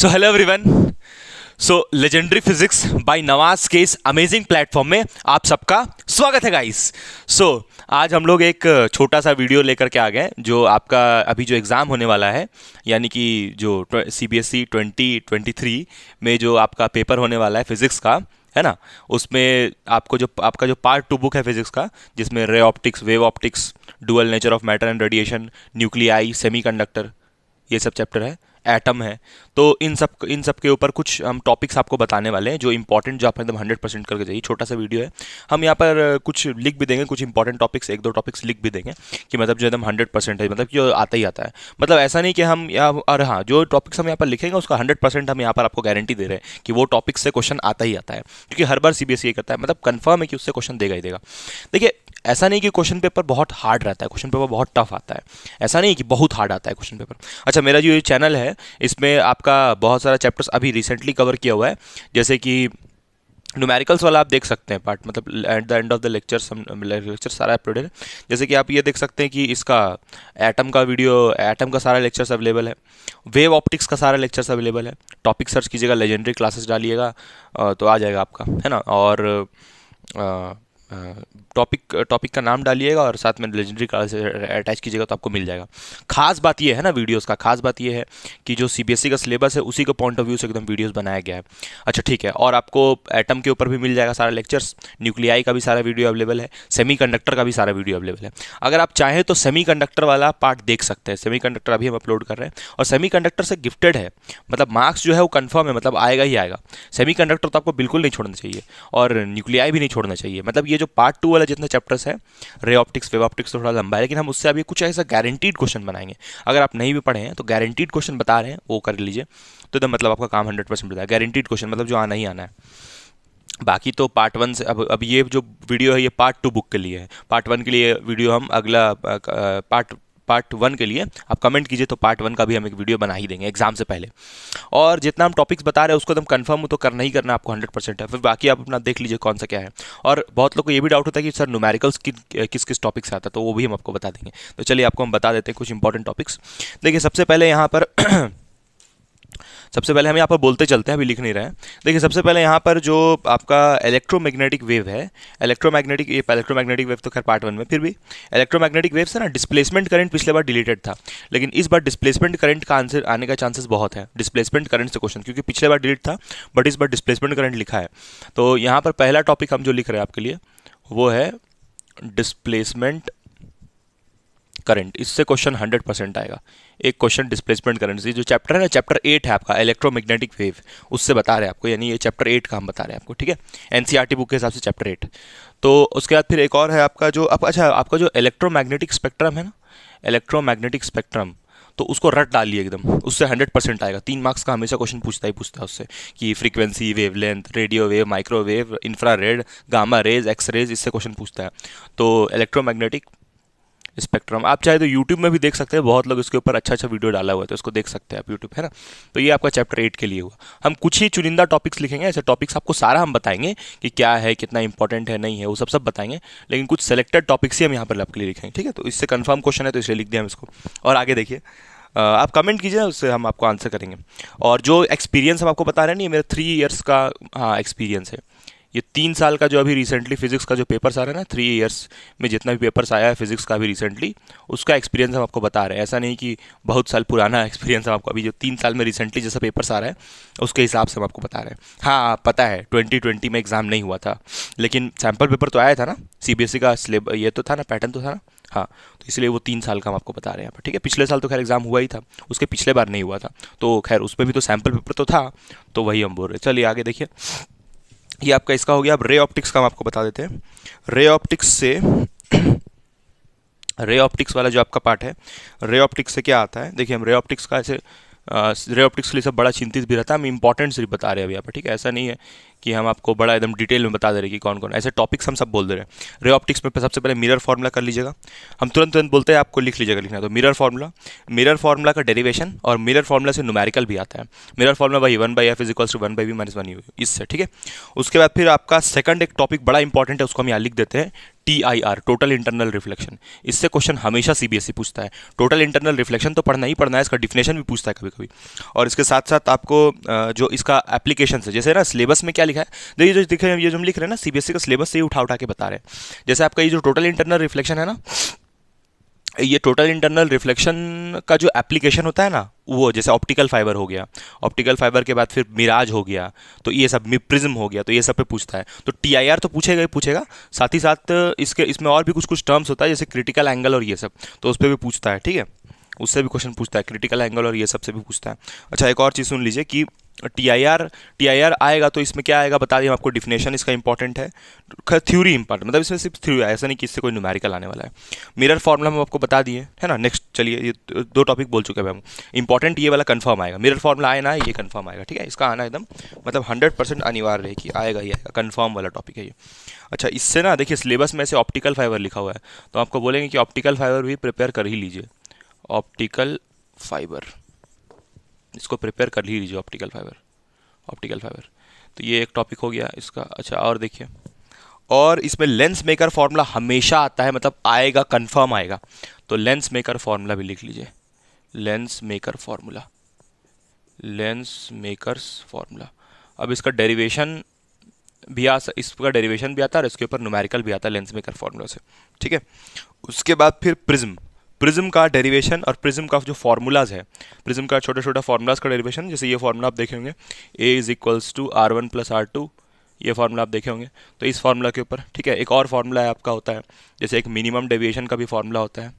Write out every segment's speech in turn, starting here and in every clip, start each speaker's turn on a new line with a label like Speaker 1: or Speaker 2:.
Speaker 1: so hello everyone so legendary physics by Nawaz के इस amazing platform में आप सबका स्वागत है गाइस सो so, आज हम लोग एक छोटा सा वीडियो लेकर के आ गए जो आपका अभी जो एग्ज़ाम होने वाला है यानी कि जो C B S E twenty twenty three में जो आपका पेपर होने वाला है फिज़िक्स का है ना उसमें आपको जो आपका जो पार्ट टू बुक है फिजिक्स का जिसमें ray optics wave optics dual nature of matter and radiation nuclei conductor ये सब चैप्टर है एटम है तो इन सब इन सब के ऊपर कुछ हम टॉपिक्स आपको बताने वाले हैं जो इंपॉर्टेंट जो आप एकदम हंड्रेड परसेंट करके जाइए छोटा सा वीडियो है हम यहाँ पर कुछ लिख भी देंगे कुछ इंपॉर्टेंट टॉपिक्स एक दो टॉपिक्स लिख भी देंगे कि मतलब जो एकदम हंड्रेड परसेंट है मतलब जो आता ही आता है मतलब ऐसा नहीं कि हम यहाँ और हाँ जो टॉपिक्स हम यहाँ पर लिखेंगे उसका हंड्रेड परसेंट हम यहाँ पर आपको गारंटी दे रहे हैं कि वो टॉपिक से क्वेश्चन आता ही आता है क्योंकि हर बार सी बी एस ई करता है मतलब कन्फर्म है कि उससे क्वेश्चन देगा ही देगा देखिए ऐसा नहीं कि क्वेश्चन पेपर बहुत हार्ड रहता है क्वेश्चन पेपर बहुत टफ आता है ऐसा नहीं कि बहुत हार्ड आता है क्वेश्चन पेपर अच्छा मेरा जो ये चैनल है इसमें आपका बहुत सारा चैप्टर्स अभी रिसेंटली कवर किया हुआ है जैसे कि न्यूमेरिकल्स वाला आप देख सकते हैं पार्ट मतलब at the end of the lecture lecture सारा अपलोड है जैसे कि आप ये देख सकते हैं कि इसका एटम का वीडियो एटम का सारा लेक्चर्स अवेलेबल है वेव ऑप्टिक्स का सारा लेक्चर्स अवेलेबल है टॉपिक सर्च कीजिएगा लेजेंडरी क्लासेस डालिएगा तो आ जाएगा आपका है ना और आ, टॉपिक टॉपिक का नाम डालिएगा और साथ में लेजेंडरी कार्ड से अटैच कीजिएगा तो आपको मिल जाएगा खास बात यह है ना वीडियोस का खास बात यह है कि जो सीबीएसई e का सिलेबस है उसी के पॉइंट ऑफ व्यू से एकदम वीडियोस बनाया गया है अच्छा ठीक है और आपको एटम के ऊपर भी मिल जाएगा सारा लेक्चर्स न्यूक्लियाई का भी सारा वीडियो अवेलेबल है सेमी का भी सारा वीडियो अवेलेबल है अगर आप चाहें तो सेमी वाला पार्ट देख सकते हैं सेमी अभी हम अपलोड कर रहे हैं और सेमी से गिफ्टेड है मतलब मार्क्स जो है वो कन्फर्म है मतलब आएगा ही आएगा सेमी तो आपको बिल्कुल नहीं छोड़ना चाहिए और न्यूक्लियाई भी नहीं छोड़ना चाहिए मतलब ये जो पार्ट टू वाला जितने चैप्टर्स है रे ऑप्टिक्स वेब ऑप्टिक्स थोड़ा लंबा है लेकिन हम उससे अभी कुछ ऐसा गारंटीड क्वेश्चन बनाएंगे अगर आप नहीं भी पढ़े हैं तो गारंटीड क्वेश्चन बता रहे हैं वो कर लीजिए तो एकदम मतलब आपका काम हंड्रेड परसेंट बताया गारंटीड क्वेश्चन मतलब जो आना ही आना है बाकी तो पार्ट वन से अब अब ये जो वीडियो है ये पार्ट टू बुक के लिए है पार्ट वन के लिए वीडियो हम अगला पार्ट पार्ट वन के लिए आप कमेंट कीजिए तो पार्ट वन का भी हम एक वीडियो बना ही देंगे एग्जाम से पहले और जितना हम टॉपिक्स बता रहे हैं उसको एकदम कन्फर्म हो तो करना ही करना आपको हंड्रेड परसेंट है फिर बाकी आप अपना देख लीजिए कौन सा क्या है और बहुत लोग को ये भी डाउट होता है कि सर न्यूमेरिकल्स कि, किस किस टॉपिक से आता है तो वो भी हम आपको बता देंगे तो चलिए आपको हम बता देते हैं कुछ इंपॉर्टेंट टॉपिक्स देखिए सबसे पहले यहाँ पर सबसे पहले हम यहाँ पर बोलते चलते हैं अभी लिख नहीं रहे हैं देखिए सबसे पहले यहाँ पर जो आपका इलेक्ट्रोमैग्नेटिक वेव है इलेक्ट्रोमैग्नेटिक ये इलेक्ट्रोमैग्नेटिक वेव तो खैर पार्ट वन में फिर भी इलेक्ट्रोमैग्नेटिक वेव से ना डिस्प्लेसमेंट करंट पिछले बार डिलीटेड था लेकिन इस बार डिस्प्लेसमेंट करंट का आंसर आने का चांसेस बहुत है डिस्प्लेसमेंट करंट से क्वेश्चन क्योंकि पिछले बार डिलीट था बट इस बार डिस्प्लेसमेंट करंट लिखा है तो यहाँ पर पहला टॉपिक हम जो लिख रहे हैं आपके लिए वो है डिस्प्लेसमेंट करंट इससे क्वेश्चन हंड्रेड परसेंट आएगा एक क्वेश्चन डिस्प्लेसमेंट करंट से जो चैप्टर है ना चैप्टर एट है आपका इलेक्ट्रोमैग्नेटिक वेव उससे बता रहे हैं आपको यानी ये चैप्टर एट का हम बता रहे हैं आपको ठीक है एन बुक e के हिसाब से चैप्टर एट तो उसके बाद फिर एक और है आपका जो आप, अच्छा आपका जो इलेक्ट्रोमैग्नेटिक स्पेक्ट्रम है ना इलेक्ट्रोमैग्नेटिक स्पेक्ट्रम तो उसको रट डालिए एकदम उससे हंड्रेड परसेंट आएगा तीन मार्क्स का हमेशा क्वेश्चन पूछता ही पूछता है उससे कि frequency wavelength radio wave microwave infra red gamma rays X rays इससे क्वेश्चन पूछता है तो इलेक्ट्रोमैग्नेटिक स्पेक्ट्रम आप चाहे तो यूट्यूब में भी देख सकते हैं बहुत लोग इसके ऊपर अच्छा अच्छा वीडियो डाला हुआ है तो इसको देख सकते हैं आप यूट्यूब है ना तो ये आपका चैप्टर एट के लिए हुआ हम कुछ ही चुनिंदा टॉपिक्स लिखेंगे ऐसे टॉपिक्स आपको सारा हम बताएंगे कि क्या है कितना इंपॉर्टेंट है नहीं है वो सब सब बताएंगे लेकिन कुछ सेलेक्टेड टॉपिक्स ही हम यहाँ पर आपके लिए लिखेंगे ठीक है तो इससे कन्फर्म क्वेश्चन है तो इसलिए लिख दिया हम इसको और आगे देखिए आप कमेंट कीजिए उससे हम आपको आंसर करेंगे और जो एक्सपीरियंस हम आपको बता रहे हैं ये मेरा थ्री ईयर्स का हाँ एक्सपीरियंस है ये तीन साल का जो अभी रिसेंटली फिजिक्स का जो पेपर्स आ रहा है ना थ्री ईयर्स में जितना भी पेपर्स आया है फिजिक्स का भी रिसेंटली उसका एक्सपीरियंस हम आपको बता रहे हैं ऐसा नहीं कि बहुत साल पुराना एक्सपीरियंस हम आपको अभी जो तीन साल में रिसेंटली जैसा पेपर्स आ रहा है उसके हिसाब से हम आपको बता रहे हैं हाँ पता है ट्वेंटी ट्वेंटी में एग्ज़ाम नहीं हुआ था लेकिन सैम्पल पेपर तो आया था ना सी e का स्लेब ये तो था ना पैटर्न तो था ना हाँ तो इसलिए वो तीन साल का हम आपको बता रहे हैं पर ठीक है पिछले साल तो खैर एग्ज़ाम हुआ ही था उसके पिछले बार नहीं हुआ था तो खैर उसमें भी तो सैम्पल पेपर तो था तो वही हम बोल रहे चलिए आगे देखिए ये आपका इसका हो गया अब रे ऑप्टिक्स का हम आपको बता देते हैं रे ऑप्टिक्स से रे ऑप्टिक्स वाला जो आपका पार्ट है रे ऑप्टिक्स से क्या आता है देखिए हम रे ऑप्टिक्स का ऐसे रे ऑप्टिक्स के लिए सब बड़ा चिंतित भी रहता है हम इंपॉर्टेंट सिर्फ बता रहे हैं अभी यहाँ पर ठीक है ऐसा नहीं है कि हम आपको बड़ा एकदम डिटेल में बता दे रहे कि कौन कौन ऐसे टॉपिक्स हम सब बोल दे रहे हैं रे ऑप्टिक्स में सबसे पहले मिरर फार्मूला कर लीजिएगा हम तुरंत तुरंत बोलते हैं आपको लिख लीजिएगा लिखना तो मिरर फार्मूला मिरर फार्मूला का डेरिवेशन और मिरर फार्मूला से नुमेरिकल भी आता है मिरर फार्मूला भाई one by F is equals to one by V minus one U इससे ठीक है उसके बाद फिर आपका सेकंड एक टॉपिक बड़ा इंपॉर्टेंट है उसको हम यहाँ लिख देते हैं T I R total internal reflection इससे क्वेश्चन हमेशा सीबीएसई e पूछता है टोटल इंटरनल रिफ्लेक्शन तो पढ़ना ही पढ़ना है इसका डिफिनेशन भी पूछता है कभी कभी और इसके साथ साथ आपको जो इसका एप्लीकेशन है जैसे ना सिलेबस में क्या लिखा है देखिए जो दिखे ये जो हम लिख रहे हैं ना सीबीएसई e का सिलेबस से ही उठा उठा के बता रहे हैं जैसे आपका ये जो टोटल इंटरनल रिफ्लेक्शन है ना ये टोटल इंटरनल रिफ्लेक्शन का जो एप्लीकेशन होता है ना वो जैसे ऑप्टिकल फाइबर हो गया ऑप्टिकल फाइबर के बाद फिर मिराज हो गया तो ये सब मिप्रिज्म हो गया तो ये सब पे पूछता है तो टी आई आर तो पूछेगा ही पूछेगा साथ ही साथ इसके इसमें और भी कुछ कुछ टर्म्स होता है जैसे क्रिटिकल एंगल और ये सब तो उस पर भी पूछता है ठीक है उससे भी क्वेश्चन पूछता है क्रिटिकल एंगल और ये सब से भी पूछता है अच्छा एक और चीज़ सुन लीजिए कि T I R T I R आएगा तो इसमें क्या आएगा बता दें आपको डिफिनेशन इसका इंपॉर्टेंट है खैर थ्योरी इंपॉर्टेंट मतलब इसमें सिर्फ थ्योरी आया ऐसा नहीं कि इससे कोई न्यूमेरिकल आने वाला है मिरर फार्मूला हम आपको बता दिए है ना नेक्स्ट चलिए ये तो, दो टॉपिक बोल चुके हैं हम इंपॉर्टेंट ये वाला कन्फर्म आएगा मिरर फार्मूला आए ना ये कन्फर्म आएगा ठीक है इसका आना एकदम मतलब हंड्रेड परसेंट अनिवार्य है कि आएगा ही आएगा कन्फर्म वाला टॉपिक है ये अच्छा इससे ना देखिए सिलेबस में ऐसे ऑप्टिकल फाइबर लिखा हुआ है तो आपको बोलेंगे कि ऑप्टिकल फाइबर भी प्रिपेयर कर ही लीजिए ऑप्टिकल फाइबर इसको प्रिपेयर कर ही लीजिए ऑप्टिकल फाइबर ऑप्टिकल फाइबर तो ये एक टॉपिक हो गया इसका अच्छा और देखिए और इसमें लेंस मेकर फार्मूला हमेशा आता है मतलब आएगा कंफर्म आएगा तो लेंस मेकर फार्मूला भी लिख लीजिए lens maker formula lens makers formula अब इसका डेरिवेशन भी आ इसका डेरिवेशन भी आता है और इसके ऊपर न्यूमेरिकल भी आता है लेंस मेकर फार्मूला से ठीक है उसके बाद फिर प्रिज्म प्रिज्म का डेरिवेशन और प्रिज्म का जो फार्मूलाज है प्रिज्म का छोटा छोटा फार्मूलाज का डेरिवेशन जैसे ये फार्मूला आप देखे होंगे A is equals to R one plus R two ये फार्मूला आप देखे होंगे तो इस फार्मूला के ऊपर ठीक है एक और फार्मूला है आपका होता है जैसे एक मिनिमम डेविएशन का भी फार्मूला होता है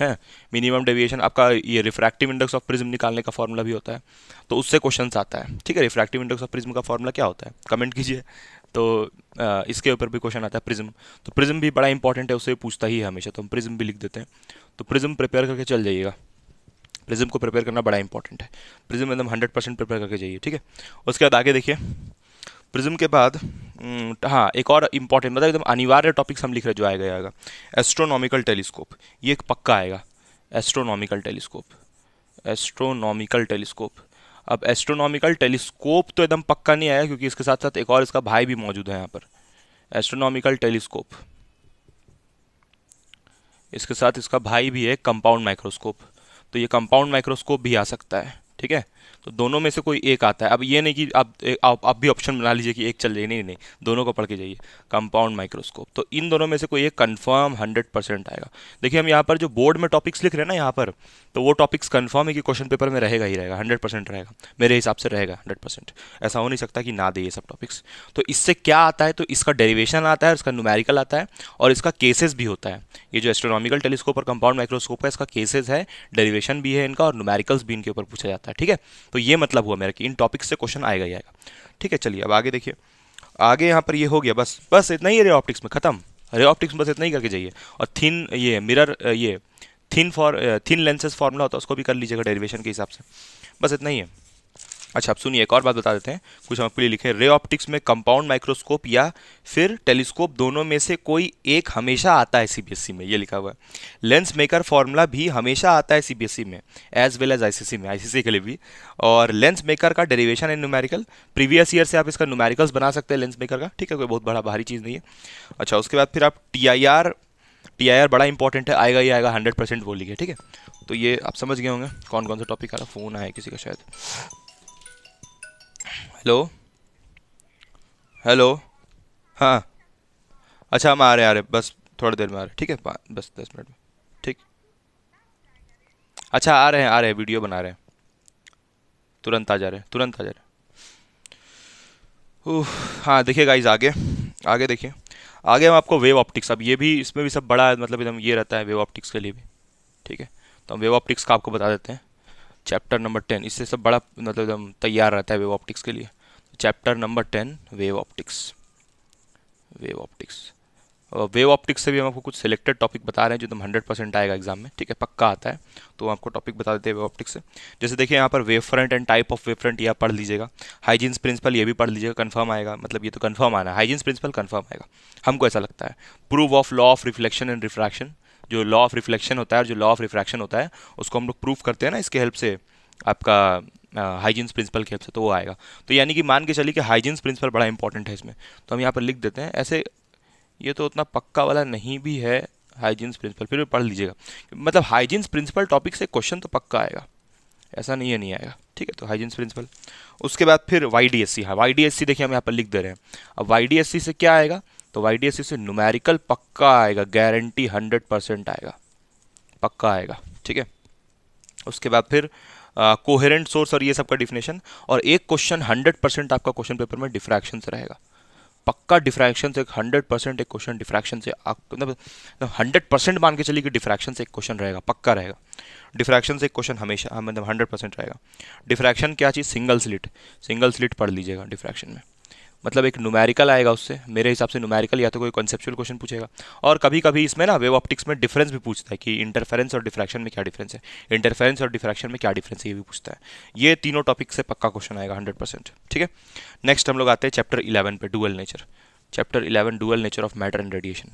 Speaker 1: है मिनिमम डेविएशन आपका ये रिफ्रैक्टिव इंडेक्स ऑफ प्रिज्म निकालने का फार्मूला भी होता है तो उससे क्वेश्चन आता है ठीक है रिफ्रैक्टिव इंडेक्स ऑफ प्रिज्म का फार्मूला क्या होता है कमेंट कीजिए तो इसके ऊपर भी क्वेश्चन आता है प्रिज्म तो प्रिज्म भी बड़ा इंपॉर्टेंट है उसे पूछता ही है हमेशा तो हम प्रिज्म भी लिख देते हैं तो प्रिज्म प्रिपेयर करके चल जाइएगा प्रिज्म को प्रिपेयर करना बड़ा इंपॉर्टेंट है प्रिज्म एकदम हंड्रेड परसेंट प्रिपेयर करके जाइए ठीक है उसके बाद आगे देखिए प्रिज्म के बाद हाँ एक और इम्पॉर्टेंट मतलब एकदम अनिवार्य टॉपिक्स हम लिख रहे जो आएगा आएगा एस्ट्रोनॉमिकल टेलीस्कोप ये एक पक्का आएगा एस्ट्रोनॉमिकल टेलीस्कोप एस्ट्रोनॉमिकल टेलीस्कोप अब एस्ट्रोनॉमिकल टेलीस्कोप तो एकदम पक्का नहीं आया क्योंकि इसके साथ साथ एक और इसका भाई भी मौजूद है यहाँ पर एस्ट्रोनॉमिकल टेलीस्कोप इसके साथ इसका भाई भी है कंपाउंड माइक्रोस्कोप तो ये कंपाउंड माइक्रोस्कोप भी आ सकता है ठीक है तो दोनों में से कोई एक आता है अब ये नहीं कि आप आप, आप भी ऑप्शन बना लीजिए कि एक चल जाइए नहीं नहीं दोनों को पढ़ के जाइए कंपाउंड माइक्रोस्कोप तो इन दोनों में से कोई एक कंफर्म हंड्रेड परसेंट आएगा देखिए हम यहाँ पर जो बोर्ड में टॉपिक्स लिख रहे हैं ना यहाँ पर तो वो टॉपिक्स कन्फर्म है कि क्वेश्चन पेपर में रहेगा ही रहेगा हंड्रेड परसेंट रहेगा मेरे हिसाब से रहेगा हंड्रेड परसेंट ऐसा हो नहीं सकता कि ना दे ये सब टॉपिक्स तो इससे क्या आता है तो इसका डेरीवेशन आता है इसका न्यूमेरिकल आता है और इसका केसेस भी होता है ये जो एस्ट्रोनॉमिकल टेलीस्कोप और कंपाउंड माइक्रोस्कोप है इसका केसेज है डेरीवेशन भी है इनका और न्यूमेरिकल्स भी इनके ऊपर पूछा जाता है ठीक है तो ये मतलब हुआ मेरा कि इन टॉपिक्स से क्वेश्चन आएगा ही आएगा ठीक है चलिए अब आगे देखिए आगे यहाँ पर ये हो गया बस बस इतना ही है रे ऑप्टिक्स में खत्म रे ऑप्टिक्स में बस इतना ही करके जाइए और थिन ये मिरर ये thin for thin lenses formula होता है उसको भी कर लीजिएगा डेरिवेशन के हिसाब से बस इतना ही है अच्छा आप सुनिए एक और बात बता देते हैं कुछ हम आपके लिए लिखे रे ऑप्टिक्स में कंपाउंड माइक्रोस्कोप या फिर टेलीस्कोप दोनों में से कोई एक हमेशा आता है सीबीएसई e में ये लिखा हुआ है लेंस मेकर फॉर्मूला भी हमेशा आता है सीबीएसई e में एज वेल एज आईसीसी में आईसीसी के लिए भी और लेंस मेकर का डेरिवेशन है न्यूमेरिकल प्रीवियस ईयर से आप इसका न्यूमेरिकल्स बना सकते हैं लेंस मेकर का ठीक है कोई बहुत बड़ा भारी चीज़ नहीं है अच्छा उसके बाद फिर आप T I R T I R बड़ा इंपॉर्टेंट है आएगा ही आएगा हंड्रेड परसेंट वो ठीक है तो ये आप समझ गए होंगे कौन कौन सा टॉपिक आ रहा फ़ोन आया किसी का शायद हेलो हेलो हाँ अच्छा हम आ रहे हैं आ रहे बस थोड़ी देर में आ रहे ठीक है बस दस मिनट में ठीक अच्छा आ रहे हैं आ रहे हैं वीडियो बना रहे हैं तुरंत आ जा रहे हैं तुरंत आ जा रहे हैं हाँ देखिए गाइज आगे आगे देखिए आगे हम आपको वेव ऑप्टिक्स अब ये भी इसमें भी सब बड़ा है मतलब एकदम ये रहता है वेव ऑप्टिक्स के लिए भी ठीक है तो हम वेव ऑप्टिक्स का आपको बता देते हैं चैप्टर नंबर टेन इससे सब बड़ा मतलब एकदम तैयार रहता है वेव ऑप्टिक्स के लिए chapter number ten wave optics wave optics wave optics से भी हम आपको कुछ सिलेक्टेड टॉपिक बता रहे हैं जो तुम हंड्रेड परसेंट आएगा एग्जाम में ठीक है पक्का आता है तो आपको टॉपिक बता देते हैं वेव ऑप्टिक्स से जैसे देखिए यहाँ पर wave front and type of wave front यह पढ़ लीजिएगा हाइजीन्स प्रिंसिपल ये भी पढ़ लीजिएगा कन्फर्म आएगा मतलब ये तो कन्फर्म आना है हाइजीन्स प्रिंसिपल कन्फर्म आएगा हमको ऐसा लगता है proof of law of reflection and refraction जो लॉ ऑफ रिफ्लेक्शन होता है और जो लॉ ऑफ रिफ्रैक्शन होता है उसको हम लोग प्रूफ करते हैं ना इसके हेल्प से आपका हाइजीन्स प्रिंसिपल के हेल्प से तो वो आएगा तो यानी कि मान के चलिए कि हाइजीन्स प्रिंसिपल बड़ा इंपॉर्टेंट है इसमें तो हम यहाँ पर लिख देते हैं ऐसे ये तो उतना पक्का वाला नहीं भी है हाइजीन्स प्रिंसिपल फिर भी पढ़ लीजिएगा मतलब हाइजीन्स प्रिंसिपल टॉपिक से क्वेश्चन तो पक्का आएगा ऐसा नहीं है नहीं आएगा ठीक है तो हाइजीन्स प्रिंसिपल उसके बाद फिर वाई डी एस सी हाँ वाई डी एस सी देखिए हम यहाँ पर लिख दे रहे हैं अब वाई डी एस सी से क्या आएगा तो वाई डी से न्यूमेरिकल पक्का आएगा गारंटी हंड्रेड परसेंट आएगा पक्का आएगा ठीक है उसके बाद फिर कोहेरेंट सोर्स और ये सब का डिफिनेशन और एक क्वेश्चन हंड्रेड परसेंट आपका क्वेश्चन पेपर में डिफ्रैक्शन से रहेगा पक्का डिफ्रैक्शन से हंड्रेड परसेंट एक क्वेश्चन डिफ्रैक्शन से मतलब हंड्रेड मतलब परसेंट मान के चलिए कि डिफ्रैक्शन से एक क्वेश्चन रहेगा पक्का रहेगा डिफ्रैक्शन से एक क्वेश्चन हमेशा मतलब हंड्रेड परसेंट रहेगा डिफ्रैक्शन क्या चीज़ सिंगल स्लिट सिंगल स्लिट पढ़ लीजिएगा डिफ्रैक्शन में मतलब एक नुमेरिकल आएगा उससे मेरे हिसाब से नुमेरिकल या तो कोई कॉन्सेप्चुअल क्वेश्चन पूछेगा और कभी कभी इसमें ना वेव ऑप्टिक्स में डिफरेंस भी पूछता है कि इंटरफेरेंस और डिफ्रैक्शन में क्या डिफरेंस है इंटरफेरेंस और डिफ्रैक्शन में क्या डिफरेंस है ये भी पूछता है ये तीनों टॉपिक से पक्का क्वेश्चन आएगा हंड्रेड ठीक है नेक्स्ट हम लोग आते हैं चैप्टर इलेवन पर dual nature chapter eleven dual nature of matter and radiation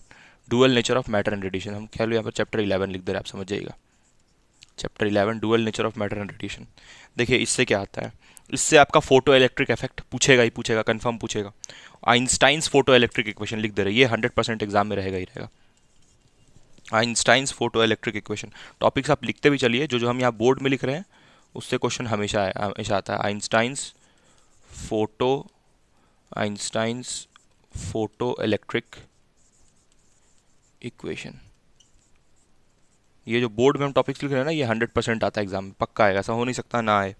Speaker 1: dual nature of matter and radiation हम लो यहाँ पर चैप्टर इलेवन लिख दे रहे आप समझ जाइएगा chapter eleven dual nature of matter and radiation देखिए इससे क्या आता है इससे आपका फोटो इलेक्ट्रिक इफेक्ट पूछेगा ही पूछेगा कन्फर्म पूछेगा आइंस्टाइंस फोटो इलेक्ट्रिक इक्वेशन लिख दे रही है हंड्रेड परसेंट एग्जाम में रहेगा ही रहेगा Einstein's photo electric equation topics आप लिखते भी चलिए जो जो हम यहाँ बोर्ड में लिख रहे हैं उससे क्वेश्चन हमेशा आया हमेशा आता है Einstein's photo Einstein's photo electric equation ये जो बोर्ड में हम टॉपिक्स लिख रहे हैं ना ये हंड्रेड परसेंट आता है एग्जाम में पक्का आएगा ऐसा हो नहीं सकता ना आए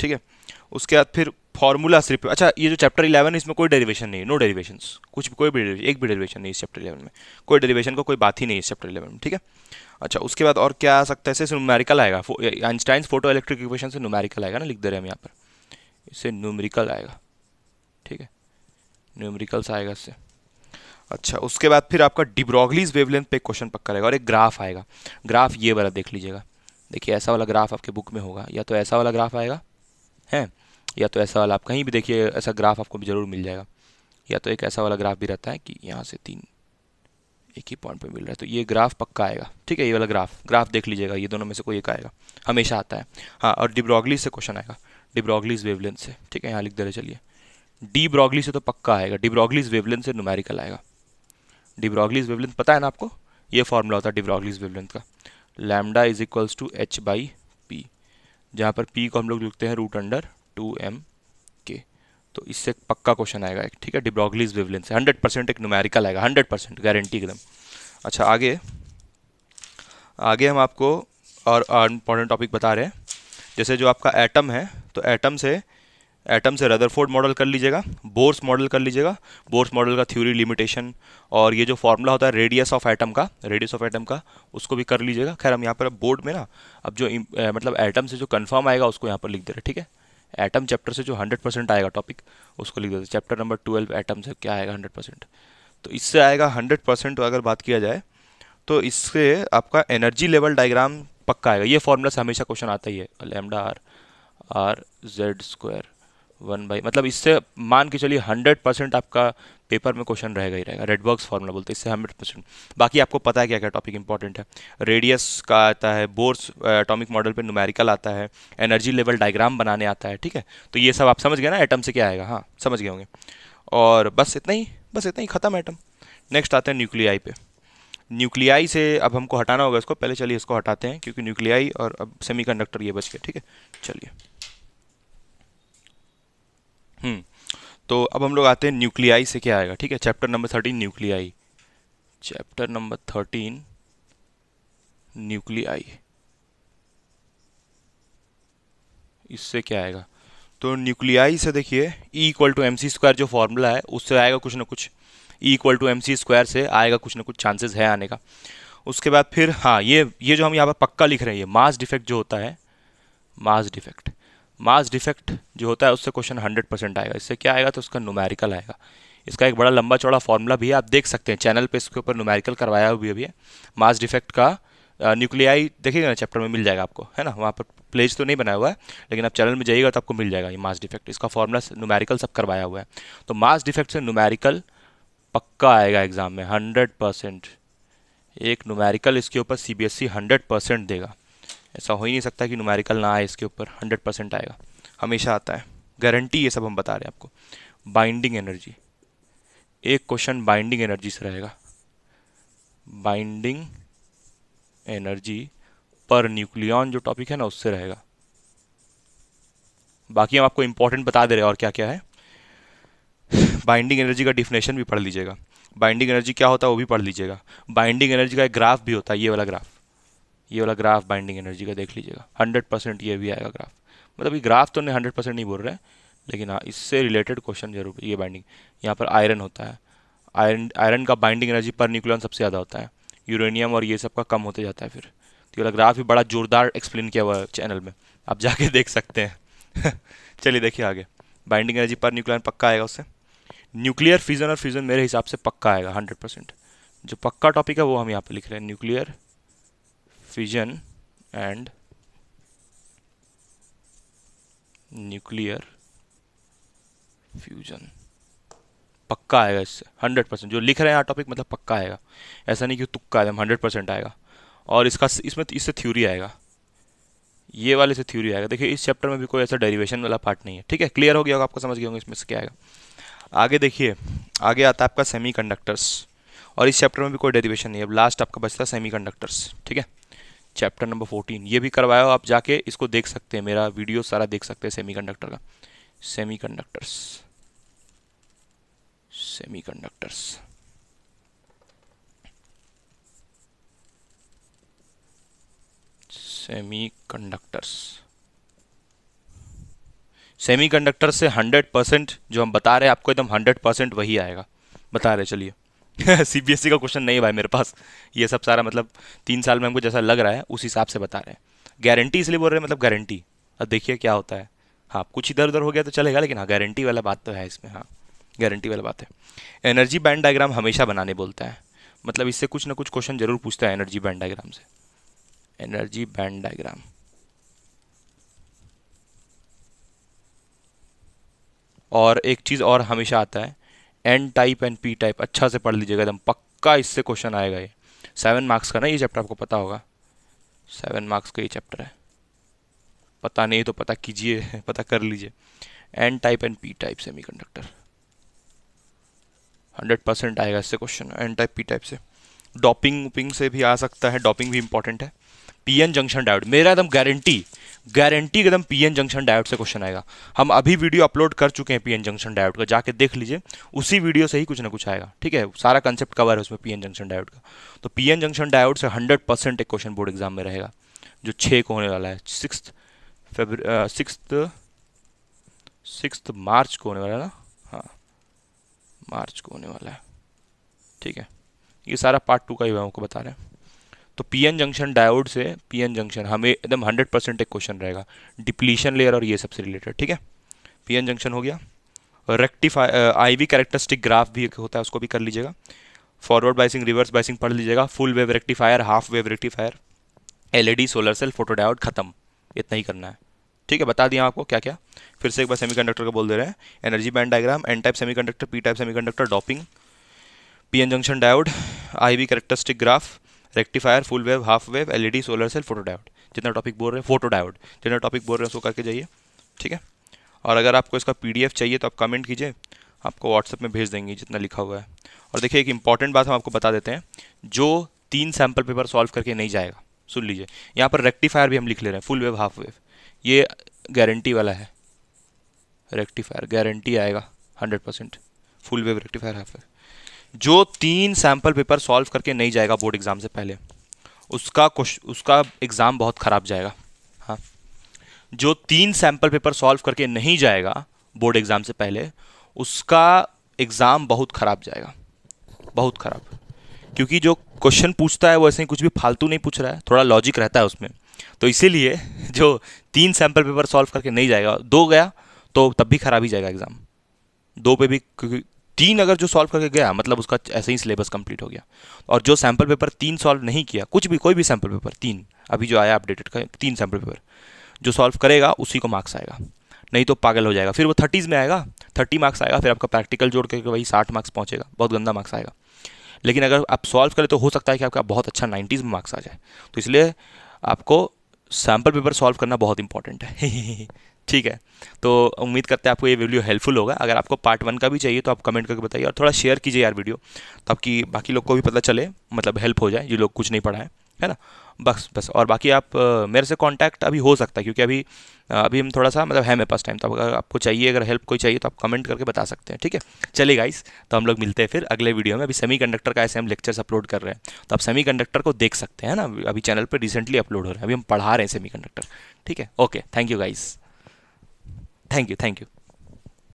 Speaker 1: ठीक है उसके बाद फिर फार्मूला सिर्फ अच्छा ये जो चैप्टर इलेवन है इसमें कोई डेरिवेशन नहीं है नो डेरिवेशन कुछ कोई भी एक भी डेरिवेशन नहीं इस चैप्टर इलेवन में कोई डेरिवेशन का कोई बात ही नहीं है चैप्टर इलेवन में ठीक है अच्छा उसके बाद और क्या आ सकता है इसे न्यूमेरिकल आएगा आइंस्टाइंस फोटो इलेक्ट्रिक इक्वेशन से न्यूमेरिकल आएगा ना लिख दे रहे हम यहाँ पर इससे न्यूमेरिकल आएगा ठीक है न्यूमेरिकल्स आएगा इससे अच्छा उसके बाद फिर आपका डिब्रॉगलीज वेवलेंथ पे क्वेश्चन पक्का रहेगा और एक ग्राफ आएगा ग्राफ ये वाला देख लीजिएगा देखिए ऐसा वाला ग्राफ आपके बुक में होगा या तो ऐसा वाला ग्राफ आएगा हैं या तो ऐसा वाला आप कहीं भी देखिए ऐसा ग्राफ आपको भी ज़रूर मिल जाएगा या तो एक ऐसा वाला ग्राफ भी रहता है कि यहाँ से तीन एक ही पॉइंट पे मिल रहा है तो ये ग्राफ पक्का आएगा ठीक है ये वाला ग्राफ ग्राफ देख लीजिएगा ये दोनों में से कोई एक आएगा हमेशा आता है हाँ और डिब्रॉगली से क्वेश्चन आएगा डिब्रॉगलीज वेवलेंथ से ठीक है यहाँ लिख दे रहे चलिए डी ब्रॉगली से तो पक्का आएगा डिब्रॉगलीज वेवलेंथ से नुमेरिकल आएगा डिब्रॉगलीज वेवलेंथ पता है ना आपको ये फॉर्मूला होता है डिब्रॉगलीज वेवलेंथ का lambda is equals to H by P जहाँ पर पी को हम लोग लिखते हैं रूट अंडर टू एम के तो इससे पक्का क्वेश्चन आएगा एक ठीक है डिब्रॉगलीज वेवलेंस से हंड्रेड परसेंट एक न्यूमेरिकल आएगा हंड्रेड परसेंट गारंटी एकदम अच्छा आगे आगे हम आपको और इम्पॉर्टेंट टॉपिक बता रहे हैं जैसे जो आपका एटम है तो एटम से एटम से रदरफोर्ड मॉडल कर लीजिएगा बोर्स मॉडल कर लीजिएगा बोर्स मॉडल का थ्योरी लिमिटेशन और ये जो फॉर्मूला होता है रेडियस ऑफ एटम का रेडियस ऑफ एटम का उसको भी कर लीजिएगा खैर हम यहाँ पर अब बोर्ड में ना अब जो ए, मतलब एटम से जो कन्फर्म आएगा उसको यहाँ पर लिख दे रहे ठीक है एटम चैप्टर से जो हंड्रेड परसेंट आएगा टॉपिक उसको लिख देते चैप्टर नंबर ट्वेल्व एटम से क्या आएगा हंड्रेड परसेंट तो इससे आएगा हंड्रेड परसेंट अगर बात किया जाए तो इससे आपका एनर्जी लेवल डायग्राम पक्का आएगा ये फॉर्मूला से हमेशा क्वेश्चन आता ही है एमडा R R Z square one by मतलब इससे मान के चलिए हंड्रेड परसेंट आपका पेपर में क्वेश्चन रहेगा ही रहेगा रेडबर्ग्स फार्मूला बोलते तो हैं इससे हंड्रेड परसेंट बाकी आपको पता है क्या क्या टॉपिक इंपॉर्टेंट है रेडियस का आता है बोर्स एटॉमिक मॉडल पे न्यूमेरिकल आता है एनर्जी लेवल डायग्राम बनाने आता है ठीक है तो ये सब आप समझ गए ना एटम से क्या आएगा हाँ समझ गए होंगे और बस इतना ही बस इतना ही ख़त्म एटम नेक्स्ट आते हैं न्यूक्लियाई पे न्यूक्लियाई से अब हमको हटाना होगा इसको पहले चलिए इसको हटाते हैं क्योंकि न्यूक्लियाई और अब सेमी ये बच गया ठीक है चलिए हम्म, तो अब हम लोग आते हैं न्यूक्लियाई से क्या आएगा ठीक है chapter number thirteen nuclei chapter number thirteen nuclei इससे क्या आएगा तो न्यूक्लियाई से देखिए E equal to M C square जो फॉर्मूला है उससे आएगा कुछ ना कुछ E equal to M C square से आएगा कुछ ना कुछ चांसेस है आने का उसके बाद फिर हाँ ये ये जो हम यहाँ पर पक्का लिख रहे हैं ये मास डिफेक्ट जो होता है मास डिफेक्ट मास डिफेक्ट जो होता है उससे क्वेश्चन हंड्रेड परसेंट आएगा इससे क्या आएगा तो उसका नुमेरिकल आएगा इसका एक बड़ा लंबा चौड़ा फॉर्मूला भी है आप देख सकते हैं चैनल पे इसके ऊपर नुमेरिकल करवाया हुआ भी अभी है मास डिफेक्ट का न्यूक्लियाई देखिएगा ना चैप्टर में मिल जाएगा आपको है ना वहाँ पर प्लेज तो नहीं बनाया हुआ है लेकिन आप चैनल में जाइएगा तो आपको मिल जाएगा ये मास डिफेक्ट इसका फॉर्मूला नुमेरिकल सब करवाया हुआ है तो मास डिफेक्ट से नुमेरिकल पक्का आएगा एग्ज़ाम में हंड्रेड परसेंट एक नुमेरिकल इसके ऊपर सी बी एस देगा ऐसा हो ही नहीं सकता कि नुमेरिकल ना आए इसके ऊपर हंड्रेड परसेंट आएगा हमेशा आता है गारंटी ये सब हम बता रहे हैं आपको बाइंडिंग एनर्जी एक क्वेश्चन बाइंडिंग एनर्जी से रहेगा बाइंडिंग एनर्जी पर न्यूक्लियॉन जो टॉपिक है ना उससे रहेगा बाकी हम आपको इम्पोर्टेंट बता दे रहे हैं और क्या क्या है बाइंडिंग एनर्जी का डिफिनेशन भी पढ़ लीजिएगा बाइंडिंग एनर्जी क्या होता है वो भी पढ़ लीजिएगा बाइंडिंग एनर्जी का एक ग्राफ भी होता है ये वाला ग्राफ ये वाला ग्राफ बाइंडिंग एनर्जी का देख लीजिएगा हंड्रेड परसेंट ये भी आएगा ग्राफ मतलब ये ग्राफ तो नहीं हंड्रेड परसेंट नहीं बोल रहे हैं लेकिन हाँ इससे रिलेटेड क्वेश्चन जरूर ये बाइंडिंग यहाँ पर आयरन होता है आयरन आयरन का बाइंडिंग एनर्जी पर न्यूक्लियन सबसे ज़्यादा होता है यूरेनियम और ये सब का कम होते जाता है फिर तो वाला ग्राफ भी बड़ा जोरदार एक्सप्लेन किया हुआ है चैनल में आप जाके देख सकते हैं चलिए देखिए आगे बाइंडिंग एनर्जी पर न्यूक्लियन पक्का आएगा उससे न्यूक्लियर फ्यूज़न और फ्यूज़न मेरे हिसाब से पक्का आएगा हंड्रेड परसेंट जो पक्का टॉपिक है वो हम यहाँ पर लिख रहे हैं nuclear fission and nuclear fusion पक्का आएगा इससे हंड्रेड परसेंट जो लिख रहे हैं टॉपिक मतलब पक्का आएगा ऐसा नहीं कि तुक्का आएगा हंड्रेड परसेंट आएगा और इसका इसमें इससे थ्योरी आएगा ये वाले से थ्योरी आएगा देखिए इस चैप्टर में भी कोई ऐसा डेरिवेशन वाला पार्ट नहीं है ठीक है क्लियर हो गया होगा आपको समझ गए होंगे इसमें से क्या आएगा आगे देखिए आगे आता है आपका सेमी और इस चैप्टर में भी कोई डेरिवेशन नहीं है अब लास्ट आपका बचता है सेमी ठीक है चैप्टर नंबर फोर्टीन ये भी करवाया हो आप जाके इसको देख सकते हैं मेरा वीडियो सारा देख सकते हैं सेमीकंडक्टर का सेमीकंडक्टर्स सेमीकंडक्टर्स सेमीकंडक्टर्स सेमीकंडक्टर से 100 परसेंट जो हम बता रहे हैं आपको एकदम 100 परसेंट वही आएगा बता रहे चलिए सीबीएसई e का क्वेश्चन नहीं भाई मेरे पास ये सब सारा मतलब तीन साल में हमको जैसा लग रहा है उस हिसाब से बता रहे हैं गारंटी इसलिए बोल रहे हैं मतलब गारंटी अब देखिए क्या होता है हाँ कुछ इधर उधर हो गया तो चलेगा लेकिन हाँ गारंटी वाला बात तो है इसमें हाँ गारंटी वाला बात है एनर्जी बैंड डायग्राम हमेशा बनाने बोलता है मतलब इससे कुछ ना कुछ क्वेश्चन जरूर पूछता है एनर्जी बैंड डायग्राम से एनर्जी बैंड डायग्राम और एक चीज़ और हमेशा आता है N type and P type अच्छा से पढ़ लीजिएगा एकदम पक्का इससे क्वेश्चन आएगा ये सेवन मार्क्स का ना ये चैप्टर आपको पता होगा सेवन मार्क्स का ये चैप्टर है पता नहीं तो पता कीजिए पता कर लीजिए N type and P type semiconductor hundred percent आएगा इससे question N type P type से डॉपिंग उपिंग से भी आ सकता है डॉपिंग भी इंपॉर्टेंट है पी एन जंक्शन डायोड मेरा एकदम गारंटी गारंटी एकदम पीएन जंक्शन डायोड से क्वेश्चन आएगा हम अभी वीडियो अपलोड कर चुके हैं पीएन जंक्शन डायोड का जाके देख लीजिए उसी वीडियो से ही कुछ ना कुछ आएगा ठीक है सारा कंसेप्ट कवर है उसमें पीएन जंक्शन डायोड का तो पीएन जंक्शन डायोड से हंड्रेड परसेंट एक क्वेश्चन बोर्ड एग्जाम में रहेगा जो छः को होने वाला है six Feb six six March को होने वाला है ना हाँ मार्च को होने वाला है ठीक है ये सारा पार्ट टू का ही हमको आपको बता रहे हैं तो पीएन जंक्शन डायोड से पीएन जंक्शन हमें एकदम हंड्रेड परसेंट एक क्वेश्चन रहेगा डिप्लीशन लेयर और ये सबसे रिलेटेड ठीक है पीएन जंक्शन हो गया rectify I V characteristic graph भी होता है उसको भी कर लीजिएगा फॉरवर्ड बाइसिंग रिवर्स बाइसिंग पढ़ लीजिएगा full wave rectifier half wave rectifier LED solar cell photo diode खत्म इतना ही करना है ठीक है बता दिया आपको क्या क्या फिर से एक बार सेमीकंडक्टर का बोल दे रहे हैं energy band diagram N type semiconductor P type semiconductor doping PN junction diode I V characteristic graph rectifier full wave half wave LED solar cell photo diode जितना टॉपिक बोल रहे हैं फोटो डायोड जितना टॉपिक बोल रहे हैं उसको करके जाइए ठीक है और अगर आपको इसका पी चाहिए तो आप कमेंट कीजिए आपको व्हाट्सअप में भेज देंगे जितना लिखा हुआ है और देखिए एक इंपॉर्टेंट बात हम आपको बता देते हैं जो तीन सैम्पल पेपर सॉल्व करके नहीं जाएगा सुन लीजिए यहाँ पर रेक्टिफायर भी हम लिख ले रहे हैं फुल वेव हाफ वेव ये गारंटी वाला है रेक्टिफायर गारंटी आएगा hundred percent full wave rectifier half wave जो तीन सैम्पल पेपर सॉल्व करके नहीं जाएगा बोर्ड एग्ज़ाम से पहले उसका उसका एग्ज़ाम बहुत ख़राब जाएगा हाँ जो तीन सैम्पल पेपर सॉल्व करके नहीं जाएगा बोर्ड एग्ज़ाम से पहले उसका एग्ज़ाम बहुत ख़राब जाएगा बहुत ख़राब क्योंकि जो क्वेश्चन पूछता है वो ऐसे ही कुछ भी फालतू नहीं पूछ रहा है थोड़ा लॉजिक रहता है उसमें तो इसीलिए जो तीन सैम्पल पेपर सॉल्व करके नहीं जाएगा दो गया तो तब भी खराब ही जाएगा एग्ज़ाम दो पे भी क्योंकि तीन अगर जो सॉल्व करके गया मतलब उसका ऐसे ही सिलेबस कंप्लीट हो गया और जो सैम्पल पेपर तीन सॉल्व नहीं किया कुछ भी कोई भी सैम्पल पेपर तीन अभी जो आया अपडेटेड का तीन सैम्पल पेपर जो सॉल्व करेगा उसी को मार्क्स आएगा नहीं तो पागल हो जाएगा फिर वो थर्टीज़ में आएगा थर्टी मार्क्स आएगा फिर आपका प्रैक्टिकल जोड़ करके वही साठ मार्क्स पहुँचेगा बहुत गंदा मार्क्स आएगा लेकिन अगर आप सॉल्व करें तो हो सकता है कि आपका बहुत अच्छा नाइन्टीज़ में मार्क्स आ जाए तो इसलिए आपको सैम्पल पेपर सॉल्व करना बहुत इंपॉर्टेंट है ठीक है तो उम्मीद करते हैं आपको ये वीडियो हेल्पफुल होगा अगर आपको पार्ट वन का भी चाहिए तो आप कमेंट करके बताइए और थोड़ा शेयर कीजिए यार वीडियो तो आपकी बाकी लोग को भी पता चले मतलब हेल्प हो जाए जो लोग कुछ नहीं पढ़ा है है ना बस बस और बाकी आप आ, मेरे से कांटेक्ट अभी हो सकता है क्योंकि अभी अभी हम थोड़ा सा मतलब है मेरे पास टाइम तो अगर आपको चाहिए अगर हेल्प कोई चाहिए तो आप कमेंट करके बता सकते हैं ठीक है चलिए गाइस तो हम लोग मिलते हैं फिर अगले वीडियो में अभी सेमी कंडक्टर का ऐसे हम लेक्चर्स अपलोड कर रहे हैं तो आप सेमी कंडक्टर को देख सकते हैं ना अभी चैनल पर रिसेंटली अपलोड हो रहे हैं अभी हम पढ़ा रहे हैं सेमी कंडक्टर ठीक है okay thank you guys thank you thank you